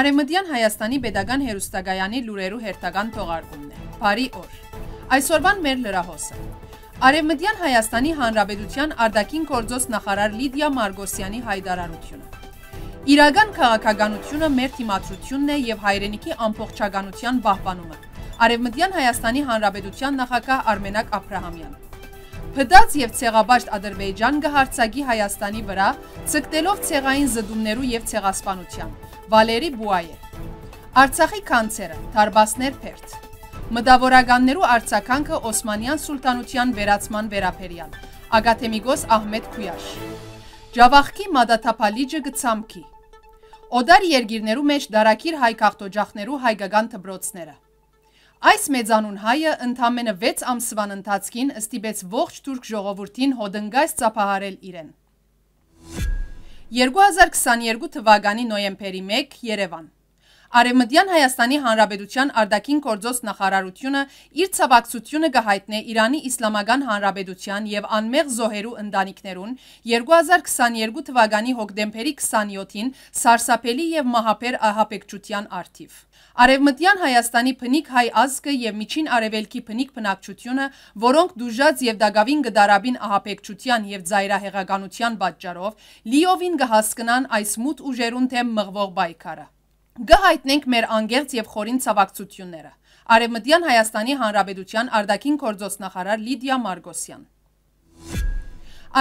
Արեմդյան Հայաստանի Պետական Հերոստագայանի լուրերու հերթական թողարկումն է։ Բարի օր։ Այսօրվան մեր լրահոսը։ Արևմտյան Հայաստանի Հանրապետության արդակին գործոս նախարար լիդյա Մարգոսյանի հայդարարությունը։ Իրական քաղաքականությունը մեր թիմատրությունն է և հայրենիքի ամպողջագանության բահպանումը։ Արևմտյան Հայաստանի Հանրապետության նախակահ Արմենակ Աբրահամյան։ Փդած եւ ցեղաբաշտ Ադրբեջան կհարցակի Հայաստանի վրա, ցկտելով ցեղային զդումներու եւ ցեղասպանության։ Վալերի Բուայե։ Արցախի քանցերը, Թարբասներ Փերց։ Մդավորականներու արցականքը Օսմանյան սուլտանության վերացման վերապերյան։ Ագաթեմիգոս Ահմեդ Քույաշ։ Ջավախքի մադաթափալիջը գծամքի։ Օդար երգիրներու մեջ դարակիր հայ քաղտոջախներու հայկական դբրոցները։ Այս մեծանուն հայը ընդամենը 6 ամսվան ընթացքին ստիպեց ողջ թուրք ժողովրդին հոդնգայս ծափահարել իրեն։ 2022 թվականի նոյեմբերի 1 Երևան Արևմտյան Հայաստանի Հանրապետության արդակին կորձոս նախարարությունը իր ցավակցությունը կհայտնե Իրանի Իսլամական Հանրապետության եւ անմեղ զոհերու ընտանիքներուն 2022 թվականի հոկտեմբերի 27-ին սարսափելի եւ մահապեր ահապեկչության արդիվ։ Արևմտյան Հայաստանի փնիկ հայ ազգը եւ միջին արևելքի փնիկ բնակչությունը, որոնք դուժած եւ դագավին գդարաբին ահապեկչության եւ ծայրահեղականության պատճառով լիովին կհասկնան այս մութ ուժերուն թեմ մղվող բայկարը։ Գհայտնենք մեր անգերց եւ խորին ցավակցությունները։ Արևմտյան Հայաստանի Հանրապետության արդակին գործոստնախարար լիդյա Մարգոսյան։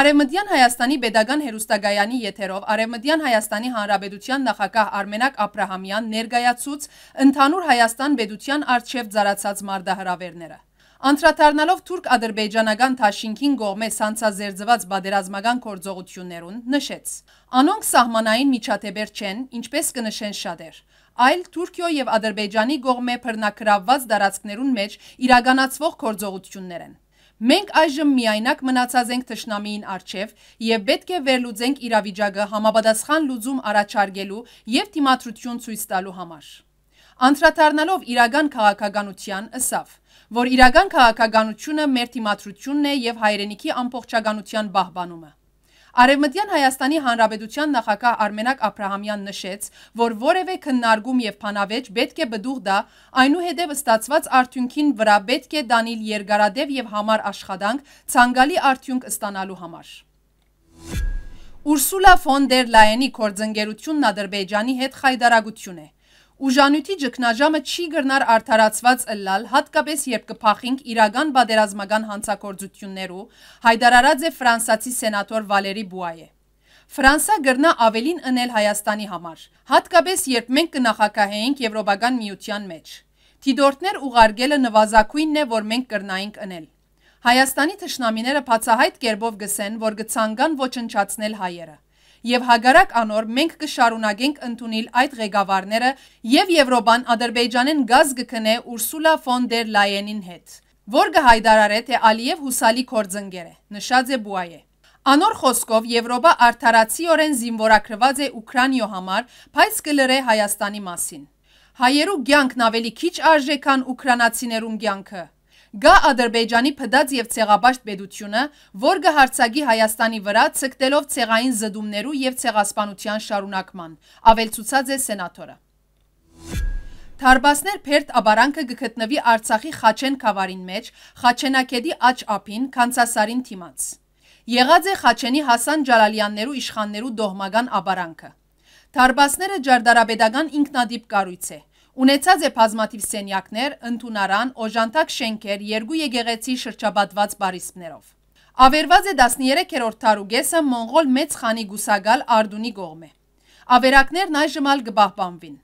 Արևմտյան Հայաստանի Պետական հերուստագայանի եթերով Արևմտյան Հայաստանի Հանրապետության նախագահ Արմենակ Աբրահամյան ներկայացուց ընդհանուր Հայաստան Պետության արչև զարացած մարդահրավերները։ Անդրադառնալով թուրք-ադրբեջանական Թաշինքին գողմե սանցազերծված բادرազմական կորձողություններուն նշեց. Անոնք սահմանային միջադեպեր չեն, ինչպես կնշեն շատեր այլ Թուրքիո եւ Ադրբեջանի կողմէ բռնակրավված տարածքներուն մեջ իրականացվող գործողություններ են։ Մենք այժմ միայնակ մնացած ենք ճշնամիին արչև եւ պետք է վերլուծենք իրավիճակը համապատասխան լուծում առաջարկելու եւ դիմադրություն ցույց տալու համար։ Անդրադառնալով իրական քաղաքականության ըսավ, որ իրական քաղաքականությունը մեր դիմադրությունն է եւ հայրենիքի ամբողջականության պահպանումը։ Արևմտյան Հայաստանի Հանրապետության նախագահ Արմենակ Աբրահամյան նշեց, որ որևէ քննարկում եւ փանավեճ պետք է բդուղ դա, այնուհետև ստացված արդյունքին վրա պետք է դանիլ երկարադև եւ համար աշխատանք ցանկալի արդյունք ստանալու համար։ Ուրսուլա ֆոն դեր Լայենի կորձընկերությունն Ադրբեջանի հետ խայդարագություն է։ Ուժանույթի ճգնաժամը չի գրնար արդարացված ըլլալ, հատկապես երբ կփախինք իրական բادرազմական հանցակործություններու, հայդարարած է ֆրանսացի սենատոր Վալերի Բուայե։ Ֆրանսա գրնա ավելին ընել Հայաստանի համար, հատկապես երբ մենք կնախակահեինք Եվրոպական միության մեջ։ Տիդորտներ ուղարկելը նվազագույնն է, որ մենք կրնայինք ընել։ Հայաստանի թշնամիները բացահայտ կերպով գսեն, որ գցանգան ոչնչացնել հայերը եւ հագարակ անոր մենք կշարունակենք ընդունել այդ ղեկավարները եւ Եվրոպան Ադրբեջանեն գազ կքնե Ուրսուլա ֆոն դեր Լայենին հետ, որ կհայտարարե թե Ալիև հուսալի կորձընկեր է, նշած է Բուայե։ Անոր խոսքով Եվրոպա արդարացիորեն զինվորակրված է Ուկրաինայո համար, բայց կլրե Հայաստանի մասին։ Հայերու ցանկն ավելի քիչ արժե քան ուկրանացիներուն ցանկը։ Գա Ադրբեջանի փդած եւ ցեղաբաշտ պետությունը, որ կհարցակի Հայաստանի վրա ցկտելով ցեղային զդումներու եւ ցեղասպանության շարունակման, ավելցուցած է սենատորը։ Թարբասներ Փերտ աբարանքը գտնվի Արցախի Խաչեն քավարին մեջ, Խաչենակեդի աչ ափին, Կանցասարին թիմած։ Եղած է Խաչենի Հասան Ջալալյաններու իշխաններու դողմական աբարանքը։ Թարբասները ջարդարաբեդական ինքնադիպ կառույց է։ Ունեցած է բազմաթիվ սենյակներ, ընդունարան, օժանդակ շենքեր, երկու եկեղեցի շրջաբատված բարիսպներով։ Ավերված է 13-րդ տարուգեսը Մոնղոլ մեծ խանի գուսակալ Արդունի կողմ է։ Ավերակներն այժմ ալ կբահբանվին։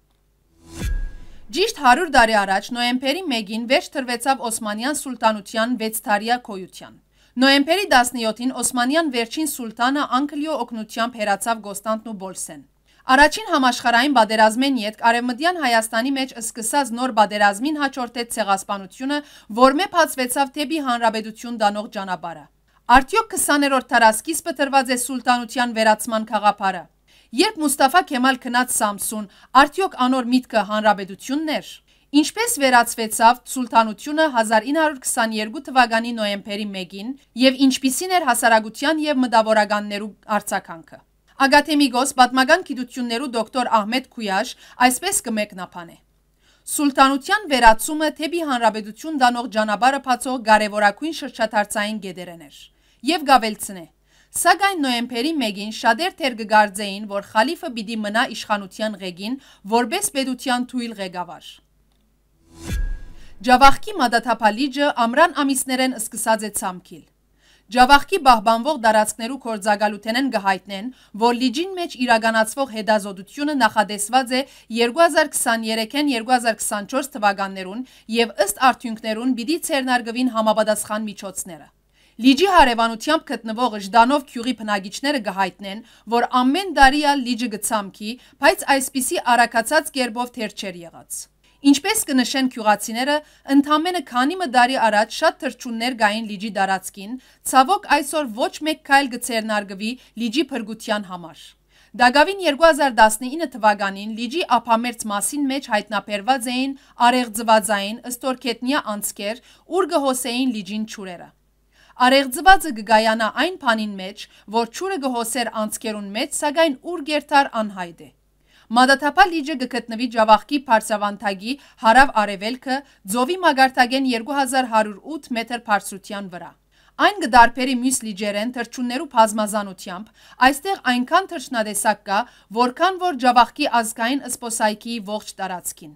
Ճիշտ 100 տարի առաջ նոեմբերի 1-ին վերջ թրվեցավ Օսմանյան սուլտանության 6 տարիա կոյության։ Նոեմբերի 17-ին Օսմանյան վերջին սուլտանը Անգլիո օկնությամբ հերացավ Գոստանտն ու Բոլսեն։ Առաջին համաշխարային բادرազմեն յետ Արևմտյան Հայաստանի մեջ սկսած նոր բادرազմին հաջորդեց ցեղասպանությունը, որ մեփ հացվեցավ թեպի հանրապետություն դանող ճանապարհը։ Արդյոք 20-րդ տարասկիզբը տրված է սուլտանության վերացման խաղապարը։ Երբ Մուստաֆա Քեմալ քնած Սամսուն, արդյոք անոր միտքը հանրապետությունն էր։ Ինչպես վերացվեցավ Սուլտանությունը 1922 թվականի նոյեմբերի 1-ին եւ ինչպիսին էր հասարակության եւ մտավորականներու արձականքը։ Ագաթե Միգոս պատմական գիտություններու դոկտոր Ահմեդ Քույաշ այսպես կմեկնաբանե. Սուլտանության վերացումը թեպի հանրապետություն դանող ճանապարհը փացող կարևորագույն շրջադարձային գեդերն էր եւ գավելցնե Սակայն նոեմբերի 1-ին շատեր թեր կգարձեին, որ խալիֆը պիտի մնա իշխանության ղեկին որպես պետության թույլ ղեկավար։ Ջավախքի մադաթափալիջը ամրան ամիսներեն սկսած է ցամքիլ։ Ջավախքի բահբանվող դարացքներու կործագալութենեն գհայտնեն, որ լիջին մեջ իրագանացվող հետազոտությունը նախադեսված է 2023-ն 2024 թվականներուն և ըստ արդյունքներուն բիդի ծերնարգվին համաբադասխան միջոցները։ Լիջի հարևանությամբ գտնվող ժդանով քյուղի պնագիչները գհայտնեն, որ ամեն դարիալ լիջը գծամքի, բայց այսպիսի առակացած կերբով թեր չեր եղաց։ Ինչպես կնշեն քյուղացիները, ընդամենը քանի մդարի առաջ շատ թրջուններ գային լիջի դարածքին, ցավոք այսօր ոչ մեկ քայլ գծերնարգվի լիջի փրկության համար։ Դագավին 2019 թվականին լիջի ափամերձ մասին մեջ հայտնաբերված էին արեղձվածային ըստորքետնյա անցքեր, ուր գհոսեին լիջին ճուրերը։ Արեղձվածը գգայանա այն բանին մեջ, որ ճուրը գհոսեր անցկերուն մեջ, սակայն ուր գերտար անհայտ է։ Մադաթափա լիճը կգտնվի Ջավախքի Փարսավանթագի հարավ-արևելքը, ծովի մագարտագեն 2108 մետր բարձրության վրա։ Այն գդարբերի մյուս լիջերեն թրջուններու բազմազանությամբ, այստեղ այնքան թրջնադեսակ կա, որքան որ ջավախքի ազգային ըսպոսայքի ողջ տարածքին։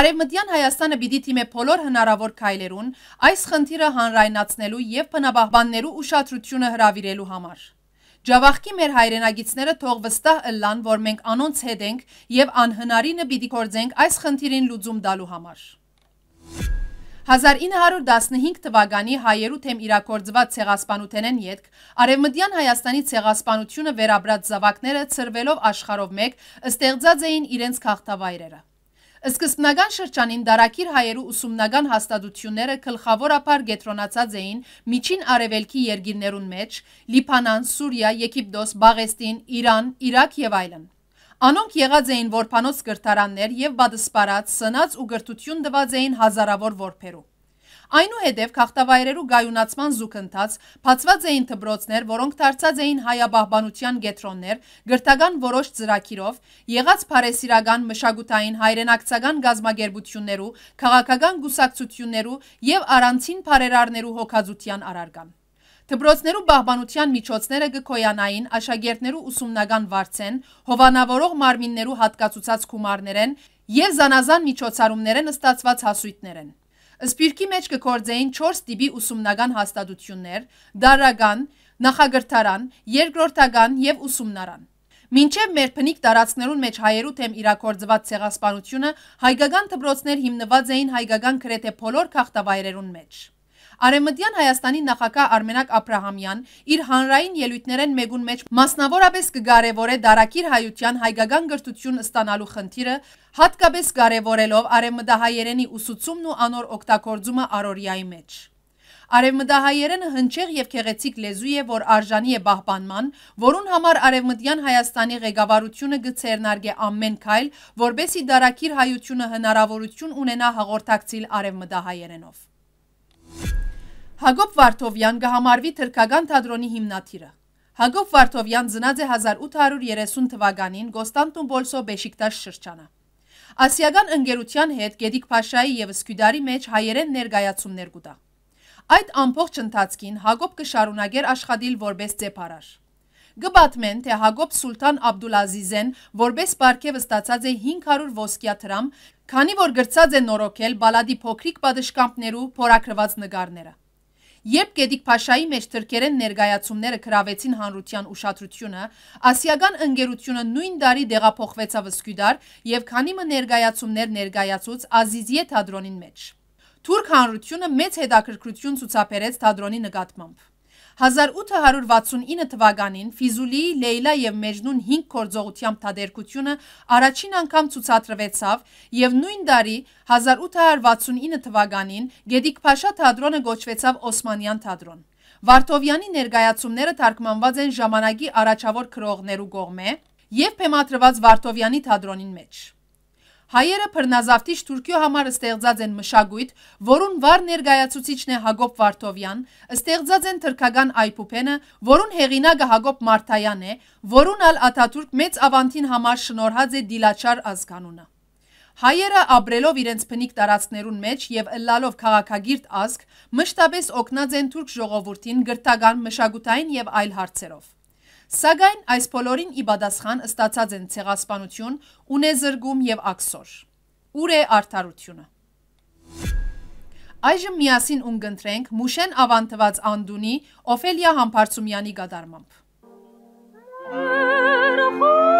Արևմտյան Հայաստանը պիտի թիմե բոլոր հնարավոր քայլերուն այս խնդիրը հանրայնացնելու եւ բնաբահբաններու ուշադրությունը հրավիրելու համար։ Ջավախքի մեր հայրենագիցները թող վստահ ըլլան, որ մենք անոնց հետ ենք եւ անհնարինը պիտի կործենք այս խնդիրին լուծում տալու համար։ 1915 թվականի հայերու թեմ իրակորձված ցեղասպանութենեն յետք արևմտյան Հայաստանի ցեղասպանությունը վերաբրած զավակները ծրվելով աշխարհով մեկ ստեղծած էին իրենց քաղաքավայրերը Սկզբնական շրջանին դարակիր հայերու ուսումնական հաստատությունները գլխավորապես գետրոնացած էին միջին արևելքի երկիրներուն մեջ՝ Լիբանան, Սուրիա, Եգիպտոս, Բաղեստին, Իրան, Իրաք եւ այլն։ Անոնք եղած էին որփանոց գրտարաններ եւ բադսպարած, սնած ու գրտություն տված էին հազարավոր որբերու։ Այնուհետև քաղտավայրերու գայունացման զուգընթաց փածված էին դբրոցներ, որոնք դարձած էին հայաբահբանության գետրոններ, գրթական որոշ ծրակիրով, եղած փարեսիրական, մշակութային, հայրենակցական գազմագերբություններու, քաղաքական գուսակցություններու եւ առանցին բարերարներու հոգազության արարգան։ Դբրոցներու բահբանության միջոցները գկոյանային աշակերտներու ուսումնական վարձեն, հովանավորող մարմիններու հատկացուցած գումարներեն եւ զանազան միջոցառումներեն ստացված հասույթներեն։ Սպիրկի մեջ կգործեին 4 տիպի ուսումնական հաստատություններ՝ դարական, նախագրթարան, երկրորդական եւ ուսումնարան։ Մինչև մեր փնիկ տարածներուն մեջ հայերու թեմ իրակորձված ցեղասպանությունը հայկական դպրոցներ հիմնված էին հայկական գրեթե բոլոր քաղտավայրերուն մեջ։ Արեմտյան Հայաստանի նախագահ Արմենակ Աբրահամյան իր հանրային ելույթներեն մեգուն մեջ մասնավորապես կգարևորե դարակիր հայության հայկական գրթություն ստանալու խնդիրը, հատկապես կարևորելով արևմտահայերենի ուսուցումն ու անոր օգտագործումը Արորիայի մեջ։ Արևմտահայերենը հնչեղ եւ քեղեցիկ լեզու է, որ արժանի է պահպանման, որուն համար Արևմտյան Հայաստանի ղեկավարությունը գցերնարգե ամեն քայլ, որբեսի դարակիր հայությունը հնարավորություն ունենա հաղորդակցիլ արևմտահայերենով։ Հակոբ Վարդովյան կհամարվի թրկական թատրոնի հիմնադիրը։ Հակոբ Վարդովյան ծնած է 1830 թվականին Կոստանտին Բոլսո Բեշիկտաշ շրջանը։ Ասիական ընկերության հետ Գեդիկ Փաշայի եւ Սկյուդարի մեջ հայերեն ներկայացումներ կուտա։ Այդ ամբողջ ընթացքին Հակոբ կշարունակեր աշխատել որպես ձեպարար։ Գբատմեն, թե Հակոբ Սուլտան Աբդուլազիզեն որպես պարգև ստացած է 500 ոսկյա թրամ, քանի որ գրծած է նորոգել բալադի փոքրիկ պատշկամբներու փորակրված նկարները։ Երբ Գեդիկ-Փաշայի մեջ թրկերեն ներկայացումները գրավեցին հանրության ուշադրությունը, ասիական ընկերությունը նույն դարի դեղափոխվեցավ Սկյուդար եւ քանի մը ներկայացումներ ներկայացուց Ազիզիե թատրոնին մեջ։ Թուրք հանրությունը մեծ հետաքրքրություն ցուցաբերեց թատրոնի նկատմամբ։ 1869 թվականին Ֆիզուլիի Լեյլա եւ Մեջնուն 5 կորձողությամբ թադերկությունը առաջին անգամ ցուցադրվեցավ եւ նույն դարի 1869 թվականին Գեդիկփաշա թատրոնը գոչվեցավ Օսմանյան թատրոն։ Վարդովյանի ներկայացումները թարգմանված են ժամանակի առաջավոր քրողներու կողմէ եւ բեմադրված Վարդովյանի թատրոնին մեջ։ Հայերը բռնազավթիչ Թուրքիո համար ստեղծած են մշակույթ, որուն վար ներկայացուցիչն է Հակոբ Վարդովյան, ստեղծած են թրքական այփուփենը, որուն հեղինակը Հակոբ Մարթայանն է, որուն ալ Աթաթուրք մեծ ավանդին համար շնորհած է Դիլաչար ազգանունը։ Հայերը ապրելով իրենց բնիկ տարածքներուն մեջ եւ ըլլալով քաղաքագիրտ ազգ, մշտապես օգնած են թուրք ժողովրդին գրթական, մշակութային եւ այլ հարցերով։ Սակայն այս բոլորին ի պատասխան ստացած են ցեղասպանություն, ունեզրգում եւ աքսոր։ Ուր է արդարությունը։ Այժմ միասին ունգընտրենք Մուշեն ավանդված Անդունի Օֆելիա Համբարձումյանի գդարմամբ։ Thank you.